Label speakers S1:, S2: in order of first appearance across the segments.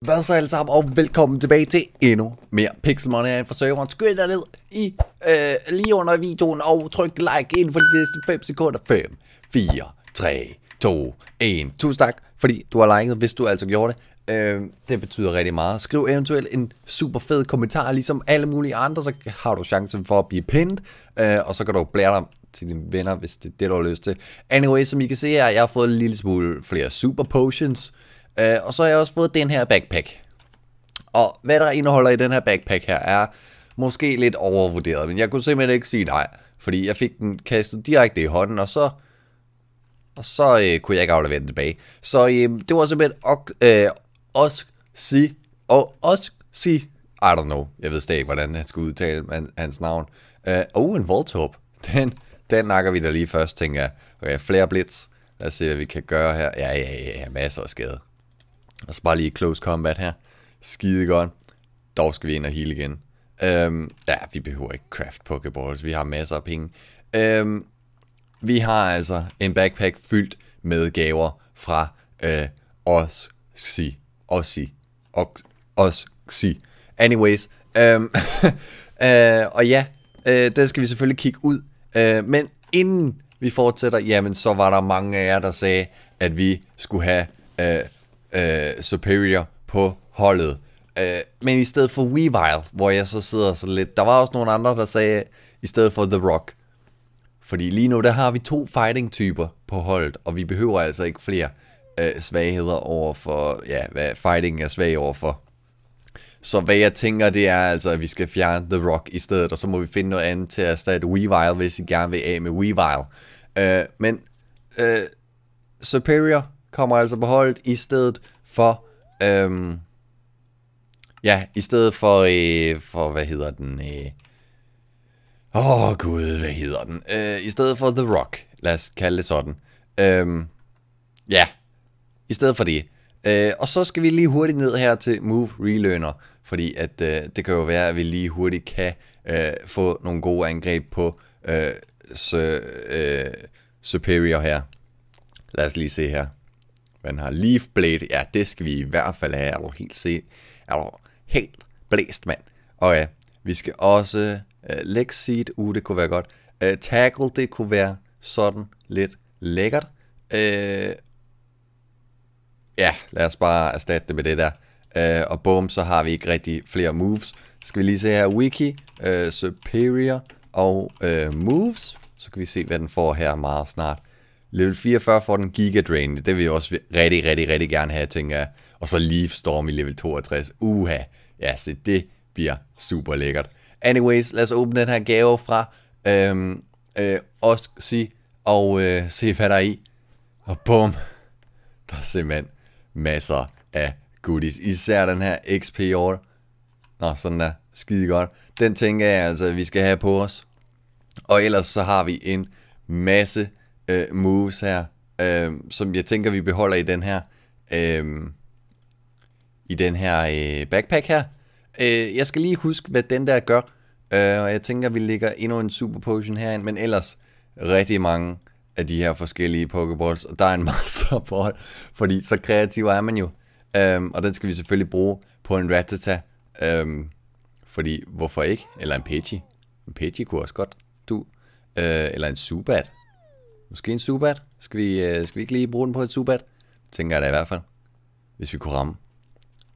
S1: Hvad så alle sammen, og velkommen tilbage til endnu mere Pixel Money herinde fra serveren. Skyld dig ned i, øh, lige under videoen og tryk like inden for de næste 5 sekunder. 5, 4, 3, 2, 1. Tusind tak, fordi du har liket, hvis du altså gjorde det. Øh, det betyder rigtig meget. Skriv eventuelt en super fed kommentar, ligesom alle mulige andre, så har du chancen for at blive pinned. Øh, og så kan du blære dig til dine venner, hvis det er det, du har lyst til. Anyway, som I kan se her, jeg har fået en lille smule flere super potions. Øh, Øh, og så har jeg også fået den her backpack. Og hvad der indeholder i den her backpack her, er måske lidt overvurderet, men jeg kunne simpelthen ikke sige nej, fordi jeg fik den kastet direkte i hånden, og så og så øh, kunne jeg ikke aflevere den tilbage. Så øh, det var simpelthen ok, øh, Osk Si, og Osk Si, I don't know, jeg ved stadig ikke, hvordan han skulle udtale man, hans navn. Øh, oh, en voldtop, den, den nakker vi da lige først, tænker jeg. Okay, flere blitz, lad os se, hvad vi kan gøre her. Ja, ja, ja, masser af skade så bare lige close combat her. Skide godt. Dog skal vi ind og heal igen. Øhm, ja, vi behøver ikke craft pokeballs. Vi har masser af penge. Øhm, vi har altså en backpack fyldt med gaver fra øh, os si os os si anyways øhm, øh, og ja øh, det skal vi selvfølgelig kigge ud øh, men inden vi fortsætter jamen så var der mange af jer der sagde at vi skulle have øh, øh, superior på holdet. Øh, men i stedet for Weavile, hvor jeg så sidder så lidt, der var også nogle andre, der sagde, i stedet for The Rock. Fordi lige nu, der har vi to fighting-typer på holdet, og vi behøver altså ikke flere øh, svagheder over for, ja, hvad fighting er svag over for. Så hvad jeg tænker, det er altså, at vi skal fjerne The Rock i stedet, og så må vi finde noget andet til at erstatte Weavile, hvis I gerne vil af med Weavile. Øh, men øh, Superior kommer altså på holdet i stedet for... Øhm, ja, i stedet for... Øh, for hvad hedder den? Øh, Åh oh, gud, hvad hedder den? Øh, I stedet for The Rock, lad os kalde det sådan. Øhm, ja, i stedet for det. Øh, og så skal vi lige hurtigt ned her til Move Relearner, fordi at øh, det kan jo være, at vi lige hurtigt kan øh, få nogle gode angreb på øh, su, øh, Superior her. Lad os lige se her. Man har Leaf Blade. Ja, det skal vi i hvert fald have. Er du helt, se, er du helt blæst, mand? Og ja, vi skal også... uh, øh, leg seed, uh, det kunne være godt. Uh, tackle, det kunne være sådan lidt lækkert. Uh, ja, lad os bare erstatte det med det der. Uh, og bum, så har vi ikke rigtig flere moves. Skal vi lige se her, wiki, uh, superior og uh, moves. Så kan vi se, hvad den får her meget snart. Level 44 får den Giga Drain. Det vil jeg også rigtig, rigtig, rigtig gerne have, tænker jeg. Og så Leaf Storm i level 62. Uha. Ja, se, det bliver super lækkert. Anyways, lad os åbne den her gave fra øhm, øh, sige og øh, se, hvad der er i. Og bum. Der er simpelthen masser af goodies. Især den her XP Order. Nå, sådan der. Skide godt. Den tænker jeg altså, at vi skal have på os. Og ellers så har vi en masse øh, moves her, øh, som jeg tænker, vi beholder i den her, øh, i den her øh, backpack her. Øh, jeg skal lige huske, hvad den der gør, øh, og jeg tænker, vi lægger endnu en super potion herind, men ellers rigtig mange af de her forskellige pokeballs, og der er en master på fordi så kreativ er man jo. Øh, og den skal vi selvfølgelig bruge på en Rattata, øh, fordi hvorfor ikke? Eller en Pidgey. En Pidgey kunne også godt du. Øh, eller en Zubat. Måske en subat? Skal vi, øh, skal vi ikke lige bruge den på et subat? Tænker jeg da i hvert fald. Hvis vi kunne ramme.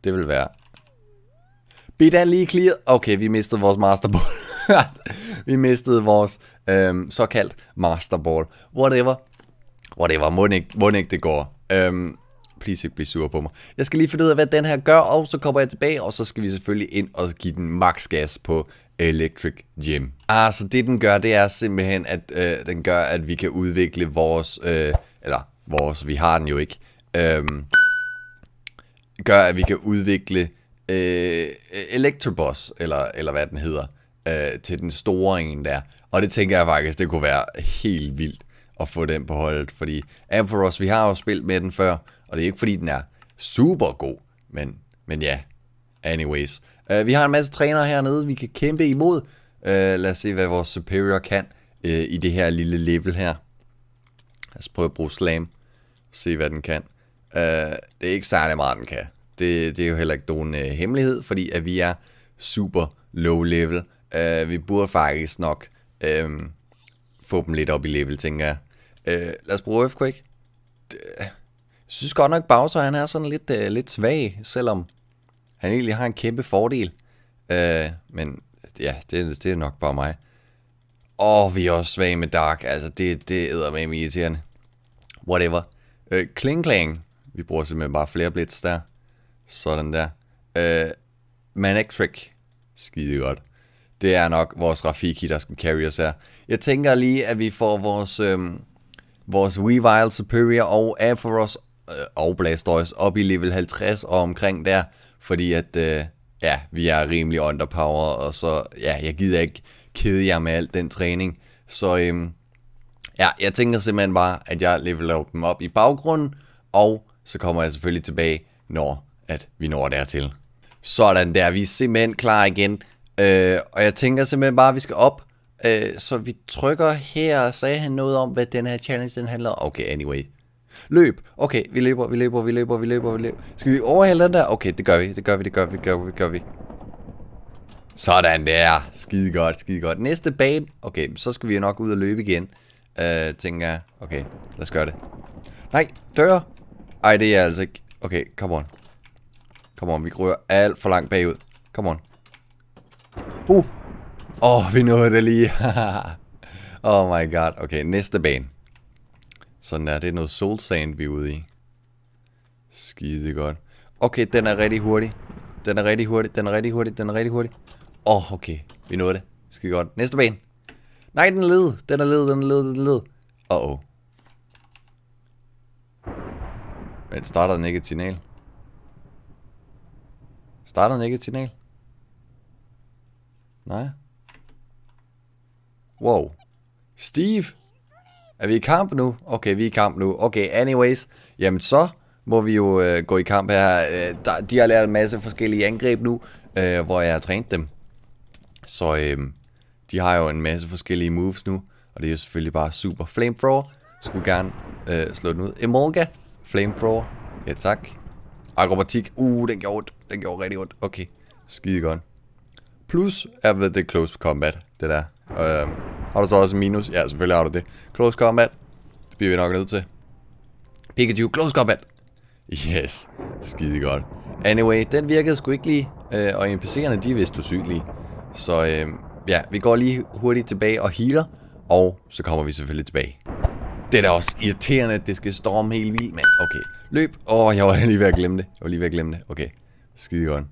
S1: Det vil være... Bid er lige clear. Okay, vi mistede vores masterball. vi mistede vores øhm, såkaldt masterball. Whatever. Whatever. Må ikke, må ikke det går. Øhm, please ikke blive sur på mig. Jeg skal lige finde ud af, hvad den her gør, og så kommer jeg tilbage, og så skal vi selvfølgelig ind og give den max gas på Electric Gym. Ah, så det den gør, det er simpelthen, at øh, den gør, at vi kan udvikle vores, øh, eller vores, vi har den jo ikke, øh, gør, at vi kan udvikle øh, Electroboss, eller, eller hvad den hedder, øh, til den store en der. Og det tænker jeg faktisk, det kunne være helt vildt at få den på holdet, fordi Ampharos, vi har jo spillet med den før, og det er ikke fordi, den er super god, men, men ja, anyways. Uh, vi har en masse trænere hernede, vi kan kæmpe imod. Uh, lad os se, hvad vores superior kan uh, i det her lille level her. Lad os prøve at bruge slam. Se, hvad den kan. Uh, det er ikke særlig meget, den kan. Det, det er jo heller ikke nogen uh, hemmelighed, fordi at vi er super low level. Uh, vi burde faktisk nok uh, få dem lidt op i level, tænker jeg. Uh, lad os bruge Earthquake. Det, jeg synes godt nok, Bowser han er sådan lidt, uh, lidt svag, selvom han egentlig har en kæmpe fordel. Uh, men ja, det, det er nok bare mig. Og vi er også svage med Dark. Altså, det, det æder med irriterende. Whatever. Uh, Kling Klang. Vi bruger simpelthen bare flere blitz der. Sådan der. Manic Trick. Skide godt. Det er nok vores Rafiki, der skal carry os her. Jeg tænker lige, at vi får vores, øh, vores Weavile Superior og Aphoros Øh, og Blastoise op i level 50 og omkring der, fordi at, øh, ja, vi er rimelig underpower, og så, ja, jeg gider ikke kede jer med alt den træning. Så, øh, ja, jeg tænker simpelthen bare, at jeg leveler dem op i baggrunden, og så kommer jeg selvfølgelig tilbage, når at vi når dertil. Sådan der, vi er simpelthen klar igen. Øh, og jeg tænker simpelthen bare, at vi skal op. Øh, så vi trykker her, og sagde han noget om, hvad den her challenge den handler om? Okay, anyway, Løb. Okay, vi løber, vi løber, vi løber, vi løber, vi løber. Skal vi overhale den der? Okay, det gør vi, det gør vi, det gør vi, det gør vi, det gør vi. Sådan der. Skide godt, skide godt. Næste bane. Okay, så skal vi jo nok ud og løbe igen. Øh, tænker jeg. Okay, lad os gøre det. Nej, dør. Ej, det er altså ikke. Okay, come on. Come on, vi rører alt for langt bagud. Come on. Uh. Åh, oh, vi nåede det lige. oh my god. Okay, næste bane. Sådan er det noget soul sand, vi er ude i. Skide godt. Okay, den er rigtig hurtig. Den er rigtig hurtig, den er rigtig hurtig, den er rigtig hurtig. Åh, oh, okay. Vi nåede det. Skide godt. Næste ben. Nej, den led. Den er led, den er led, den er led. Åh, uh oh. Men starter den ikke et signal? Starter den ikke et signal? Nej. Wow. Steve! Er vi i kamp nu? Okay, vi er i kamp nu. Okay, anyways. Jamen så må vi jo øh, gå i kamp her. Øh, der, de har lært en masse forskellige angreb nu, øh, hvor jeg har trænet dem. Så øh, de har jo en masse forskellige moves nu. Og det er jo selvfølgelig bare super. Flamethrower. Skulle gerne øh, slå den ud. Emolga. Flamethrower. Ja tak. Akrobatik. Uh, den gjorde ondt. Den gjorde rigtig ondt. Okay. Skide godt. Plus er ved det close combat, det der. Øh, har du så også minus? Ja, selvfølgelig har du det. Close combat. Det bliver vi nok nødt til. Pikachu, close combat. Yes, skide godt. Anyway, den virkede sgu ikke lige, øh, og NPC'erne de er vist usynlige. Så øh, ja, vi går lige hurtigt tilbage og healer, og så kommer vi selvfølgelig tilbage. Det er da også irriterende, at det skal storme helt vildt, men Okay, løb. Åh, oh, jeg var lige ved at glemme det. Jeg var lige ved at glemme det. Okay, skide godt.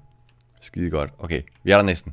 S1: Skide godt. Okay, vi er der næsten.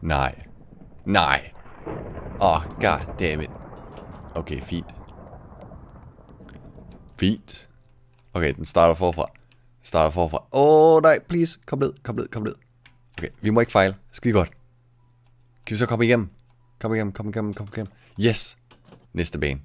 S1: Nej. Nej. Åh, oh, it. Okay, fint. Fint. Okay, den starter forfra. Starter forfra. Åh, oh, nej, please. Kom ned, kom ned, kom ned. Okay, vi må ikke fejle. Skide godt. Kan vi så komme igennem? Kom igennem, kom igennem, kom igennem. Yes. Næste bane.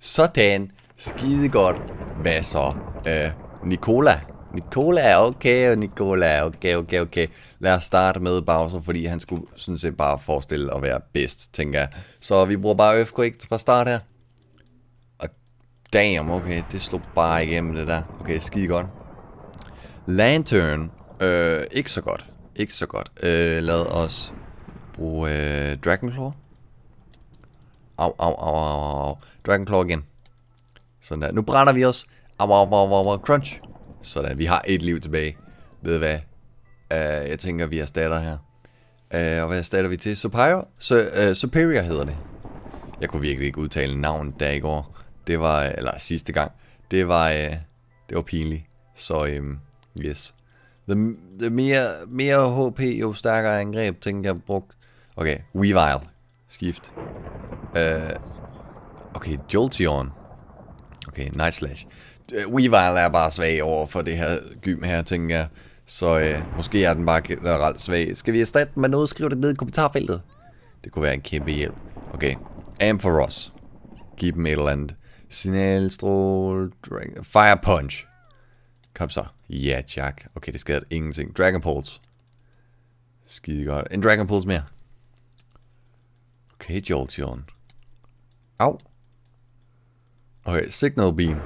S1: Sådan. Skide godt. Hvad så? Øh, Nicola. Nicola er okay, Nicola er okay, okay, okay. Lad os starte med Bowser, fordi han skulle sådan set bare forestille at være bedst, tænker jeg. Så vi bruger bare Earthquake at starte her. Og damn, okay, det slog bare igennem det der. Okay, skide godt. Lantern. Øh, ikke så godt. Ikke så godt. Øh, lad os bruge øh, Dragonclaw. Au, au, au, au, au. Dragonclaw igen. Sådan der. Nu brænder vi os. Au, au, au, au, au. Crunch. Sådan, vi har et liv tilbage. Ved hvad? Uh, jeg tænker, vi erstatter her. Uh, og hvad erstatter vi til? Superior? Su uh, Superior hedder det. Jeg kunne virkelig ikke udtale navnet der i går. Det var, eller sidste gang. Det var, uh, det var pinligt. Så, um, yes. The, the mere, mere HP, jo stærkere angreb, tænker jeg brugt. Okay, Weavile. Skift. Uh, okay, Jolteon. Okay, Night Slash. Øh, Weavile er bare svag over for det her gym her, tænker jeg. Så øh, måske er den bare generelt svag. Skal vi erstatte den med noget? Skriv det ned i kommentarfeltet. Det kunne være en kæmpe hjælp. Okay. Ampharos. Giv dem et eller andet. Signalstrål. Drag Fire punch. Kom så. Ja, Jack. Okay, det skader ingenting. Dragon Pulse. Skide godt. En Dragon Pulse mere. Okay, Jolteon. Au. Okay, Signal Beam.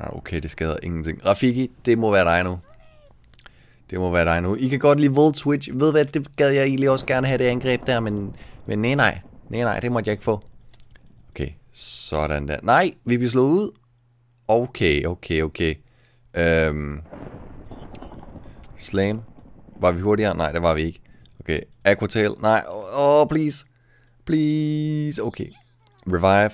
S1: Ah, okay, det skader ingenting. Rafiki, det må være dig nu. Det må være dig nu. I kan godt lide Volt Switch. Ved hvad, det gad jeg egentlig også gerne have det angreb der, men, men nej, nej. Nej, nej, det måtte jeg ikke få. Okay, sådan der. Nej, vi bliver slået ud. Okay, okay, okay. Øhm. Slam. Var vi hurtigere? Nej, det var vi ikke. Okay, Aquatail. Nej, åh, oh, please. Please. Okay. Revive.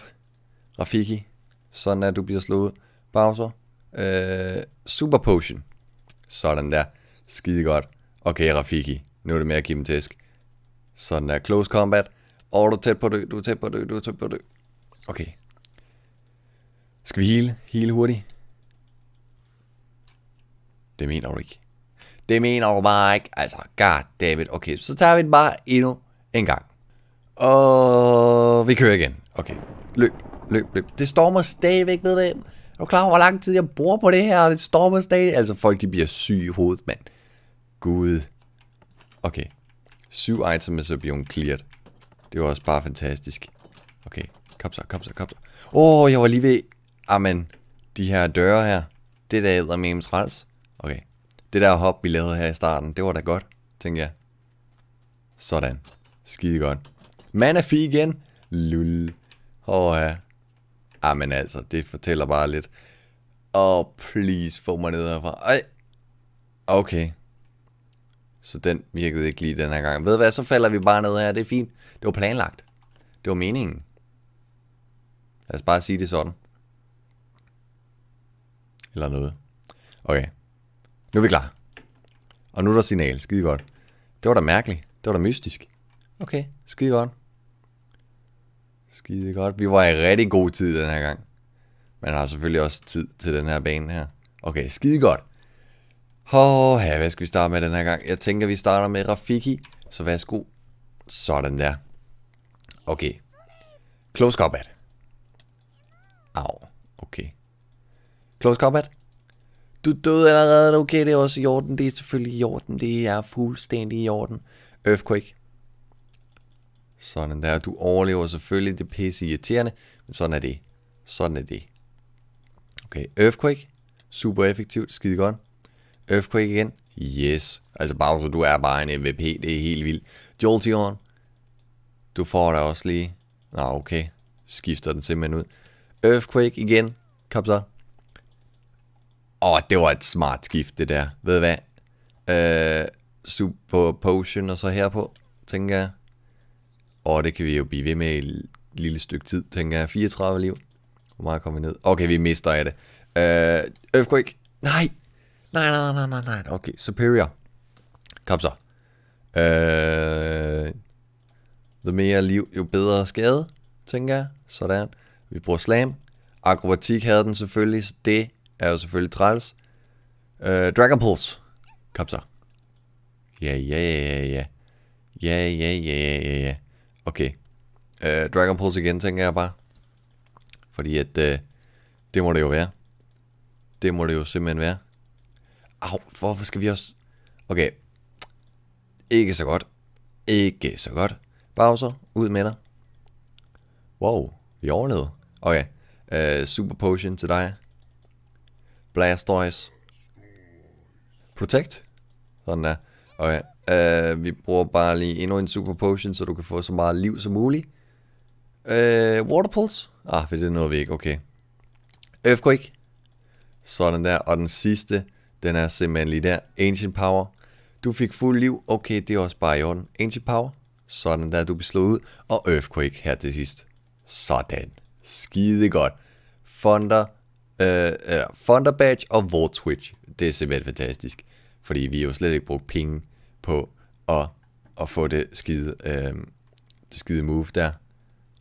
S1: Rafiki. Sådan er, du bliver slået ud. Bowser. Øh, super Potion. Sådan der. Skide godt. Okay, Rafiki. Nu er det med at give dem tæsk. Sådan der. Close combat. Og du er tæt på dø, du er tæt på dø, du er tæt på dø. Okay. Skal vi hele? Hele hurtigt? Det mener du ikke. Det mener du bare ikke. Altså, David. Okay, så tager vi den bare endnu en gang. Og vi kører igen. Okay, løb, løb, løb. Det stormer stadigvæk, ved hvem? Er du klar over, hvor lang tid jeg bor på det her, det stormer stadig? Altså, folk de bliver syge i hovedet, mand. Gud. Okay. Syv items er blevet cleared. Det var også bare fantastisk. Okay, kom så, kom så, kom så. Åh, oh, jeg var lige ved... Amen, ah, de her døre her. Det der æder med Rals. Okay. Det der hop, vi lavede her i starten, det var da godt, tænker jeg. Sådan. Skide godt. Man er fi igen. Lul. Åh oh, ja. Ah, men altså, det fortæller bare lidt. Åh, oh, please, få mig ned herfra. Ej. Okay. Så den virkede ikke lige den her gang. Ved du hvad, så falder vi bare ned her. Det er fint. Det var planlagt. Det var meningen. Lad os bare sige det sådan. Eller noget. Okay. Nu er vi klar. Og nu er der signal. Skide godt. Det var da mærkeligt. Det var da mystisk. Okay, skide godt. Skide godt. Vi var i rigtig god tid den her gang. Men der har selvfølgelig også tid til den her bane her. Okay, skide godt. Åh, oh, ja, hvad skal vi starte med den her gang? Jeg tænker, vi starter med Rafiki. Så værsgo. Sådan der. Okay. Close combat. Au. Okay. Close combat. Du døde allerede. Okay, det er også i orden. Det er selvfølgelig i orden. Det er fuldstændig i orden. Earthquake. Sådan der. Du overlever selvfølgelig det pisse irriterende, men sådan er det. Sådan er det. Okay, Earthquake. Super effektivt, skide godt. Earthquake igen. Yes. Altså bare så du er bare en MVP, det er helt vildt. Jolteon. Du får da også lige... Nå, ah, okay. Skifter den simpelthen ud. Earthquake igen. Kom så. Åh, oh, det var et smart skift, det der. Ved du hvad? Øh, super potion og så her på, tænker jeg. Og det kan vi jo blive ved med et lille stykke tid, tænker jeg. 34 liv. Hvor meget kommer vi ned? Okay, vi mister af det. Uh, earthquake. Nej. Nej, nej, nej, nej, nej. Okay, Superior. Kom så. Øh, jo mere liv, jo bedre skade, tænker jeg. Sådan. Vi bruger slam. Akrobatik havde den selvfølgelig, så det er jo selvfølgelig træls. Uh, Dragon Pulse. Kom så. Ja, ja, ja, ja. Ja, ja, ja, ja, ja. Okay. Uh, Dragon Pulse igen, tænker jeg bare. Fordi at, uh, det må det jo være. Det må det jo simpelthen være. Au, hvorfor skal vi også... Okay. Ikke så godt. Ikke så godt. Bowser, ud med dig. Wow, vi overlevede. Okay. Uh, super Potion til dig. Blastoise. Protect. Sådan der. Okay, uh, vi bruger bare lige endnu en super potion, så du kan få så meget liv som muligt. Uh, water pulse? Ah, for det nåede vi ikke, okay. Earthquake. Sådan der, og den sidste, den er simpelthen lige der. Ancient Power. Du fik fuld liv, okay, det er også bare i orden. Ancient Power. Sådan der, du blev slået ud. Og Earthquake her til sidst. Sådan. Skide godt. Thunder, øh, uh, øh, Thunder Badge og Volt Switch. Det er simpelthen fantastisk fordi vi jo slet ikke brugt penge på at, at få det skide, øh, det skide move der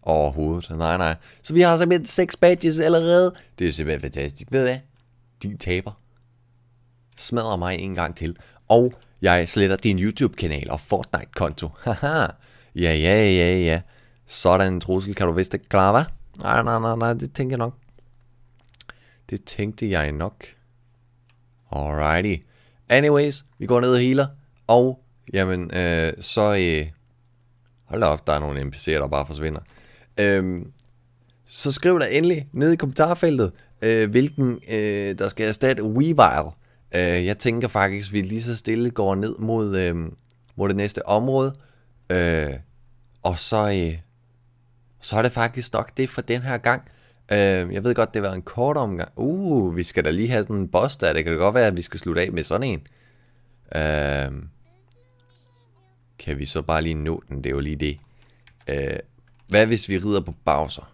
S1: overhovedet. Nej, nej. Så vi har simpelthen seks badges allerede. Det er simpelthen fantastisk. Ved jeg, De taber. Smadrer mig en gang til. Og jeg sletter din YouTube-kanal og Fortnite-konto. Haha. ja, ja, ja, ja. Sådan en trussel kan du vist ikke klare, hva'? Nej, nej, nej, nej, det tænker jeg nok. Det tænkte jeg nok. Alrighty. Anyways, vi går ned og healer, og jamen, øh, så... Øh, hold da op, der er nogle NPC'er, der bare forsvinder. Øh, så skriv da endelig ned i kommentarfeltet, øh, hvilken øh, der skal erstatte Weavile. Øh, jeg tænker faktisk, at vi lige så stille går ned mod, øh, mod det næste område. Øh, og så, øh, så er det faktisk nok det for den her gang. Øh, jeg ved godt, det var en kort omgang. Uh, vi skal da lige have sådan en boss der. Det kan da godt være, at vi skal slutte af med sådan en. Øh, kan vi så bare lige nå den? Det er jo lige det. Øh, hvad hvis vi rider på Bowser?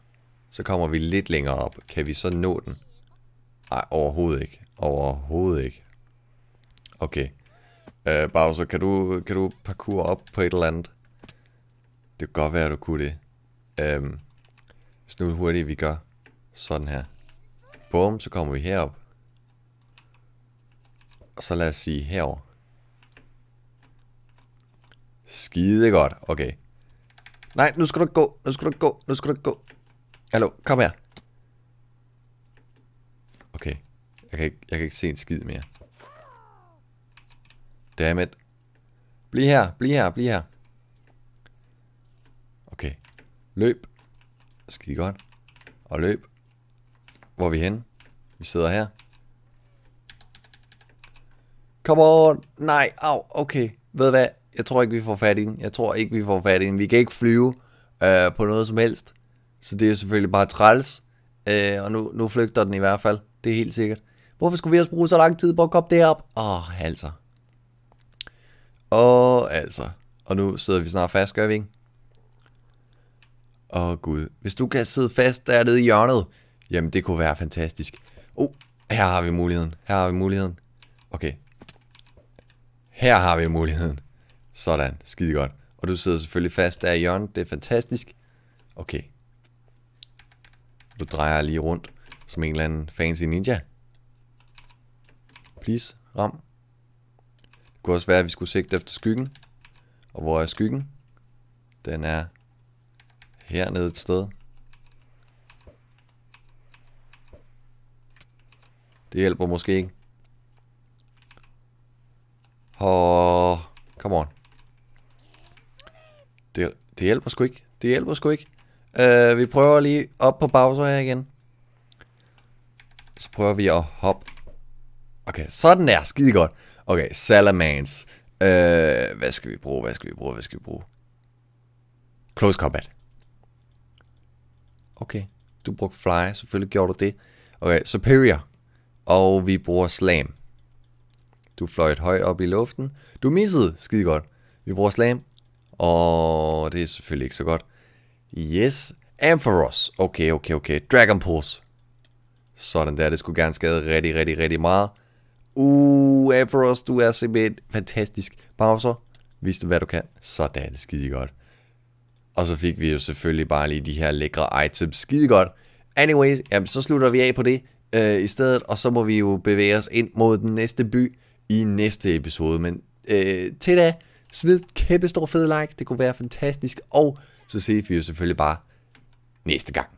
S1: Så kommer vi lidt længere op. Kan vi så nå den? Nej, overhovedet ikke. Overhovedet ikke. Okay. Øh, Bowser, kan du, kan du parkour op på et eller andet? Det kan godt være, at du kunne det. Øhm, hvis nu hurtigt vi gør. Sådan her. Bum, så kommer vi herop. Og så lad os sige herover. Skide godt, okay. Nej, nu skal du gå, nu skal du gå, nu skal du gå. Hallo, kom her. Okay, jeg kan ikke, jeg kan ikke se en skid mere. Dammit. Bliv her, bliv her, bliv her. Okay, løb. Skide godt. Og løb. Hvor er vi hen? Vi sidder her. Come on! Nej, au, okay. Ved du hvad? Jeg tror ikke, vi får fat i den. Jeg tror ikke, vi får fat i den. Vi kan ikke flyve øh, på noget som helst. Så det er selvfølgelig bare træls. Øh, og nu, nu flygter den i hvert fald. Det er helt sikkert. Hvorfor skulle vi også bruge så lang tid på at komme derop? Åh, oh, altså. oh, altså. Og nu sidder vi snart fast, gør vi ikke? Åh oh, gud. Hvis du kan sidde fast dernede i hjørnet, Jamen, det kunne være fantastisk. Oh, her har vi muligheden. Her har vi muligheden. Okay. Her har vi muligheden. Sådan, skide godt. Og du sidder selvfølgelig fast der i hjørnet. Det er fantastisk. Okay. Du drejer lige rundt som en eller anden fancy ninja. Please, ram. Det kunne også være, at vi skulle sigte efter skyggen. Og hvor er skyggen? Den er hernede et sted. Det hjælper måske ikke. Og... Oh, come on. Det, det hjælper sgu ikke. Det hjælper sgu ikke. Uh, vi prøver lige op på Bowser her igen. Så prøver vi at hoppe. Okay, sådan er Skide godt. Okay, Salamans. Uh, hvad skal vi bruge? Hvad skal vi bruge? Hvad skal vi bruge? Close combat. Okay, du brugte fly. Selvfølgelig gjorde du det. Okay, superior. Og vi bruger slam. Du fløj et højt op i luften. Du missede. Skide godt. Vi bruger slam. Og det er selvfølgelig ikke så godt. Yes. Ampharos. Okay, okay, okay. Dragon Pulse. Sådan der. Det skulle gerne skade rigtig, rigtig, rigtig meget. Uh, Ampharos, du er simpelthen fantastisk. Bowser, vis du hvad du kan. Sådan, skide godt. Og så fik vi jo selvfølgelig bare lige de her lækre items. Skide godt. Anyways, jamen, så slutter vi af på det øh, i stedet, og så må vi jo bevæge os ind mod den næste by i næste episode. Men øh, til da, smid kæmpe stor fed like, det kunne være fantastisk, og så ses vi jo selvfølgelig bare næste gang.